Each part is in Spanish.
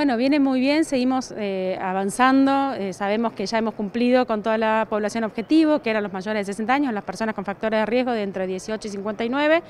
Bueno, viene muy bien, seguimos eh, avanzando, eh, sabemos que ya hemos cumplido con toda la población objetivo, que eran los mayores de 60 años, las personas con factores de riesgo de entre 18 y 59,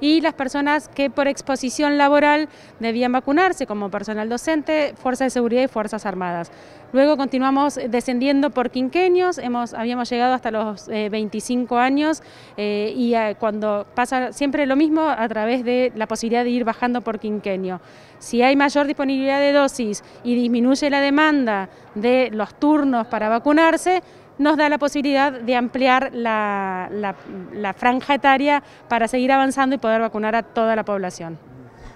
y las personas que por exposición laboral debían vacunarse, como personal docente, Fuerza de Seguridad y Fuerzas Armadas. Luego continuamos descendiendo por quinquenios, hemos, habíamos llegado hasta los 25 eh, años, y cuando pasa siempre lo mismo a través de la posibilidad de ir bajando por quinquenio. Si hay mayor disponibilidad de dos, y disminuye la demanda de los turnos para vacunarse, nos da la posibilidad de ampliar la, franja etaria para seguir avanzando y poder vacunar a toda la población.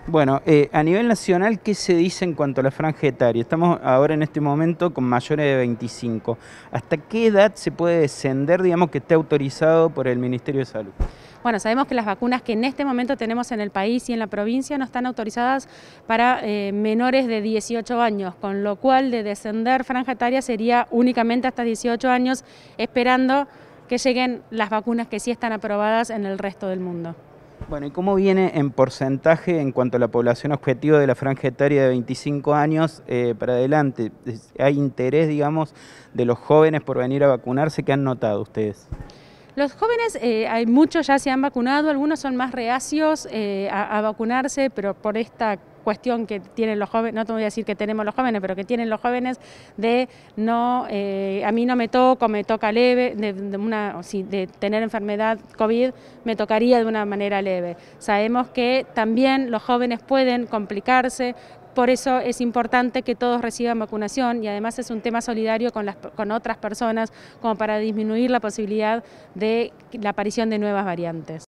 Bueno, eh, a nivel nacional, ¿qué se dice en cuanto a la franja etaria? Estamos ahora en este momento con mayores de 25. ¿Hasta qué edad se puede descender, digamos, que esté autorizado por el Ministerio de Salud? Bueno, sabemos que las vacunas que en este momento tenemos en el país y en la provincia no están autorizadas para eh, menores de 18 años, con lo cual de descender franja etaria sería únicamente hasta 18 años, esperando que lleguen las vacunas que sí están aprobadas en el resto del mundo. Bueno, ¿y cómo viene en porcentaje en cuanto a la población objetiva de la franja etaria de 25 años eh, para adelante? ¿Hay interés, digamos, de los jóvenes por venir a vacunarse? ¿Qué han notado ustedes? Los jóvenes, eh, hay muchos ya se han vacunado, algunos son más reacios eh, a, vacunarse, pero por esta cuestión que tienen los jóvenes, no te voy a decir que tenemos los jóvenes, pero que tienen los jóvenes de no, eh, a mí no me toco, me toca leve, de, una, de tener enfermedad COVID me tocaría de una manera leve. Sabemos que también los jóvenes pueden complicarse por eso es importante que todos reciban vacunación y además es un tema solidario con, con otras personas como para disminuir la posibilidad de la aparición de nuevas variantes.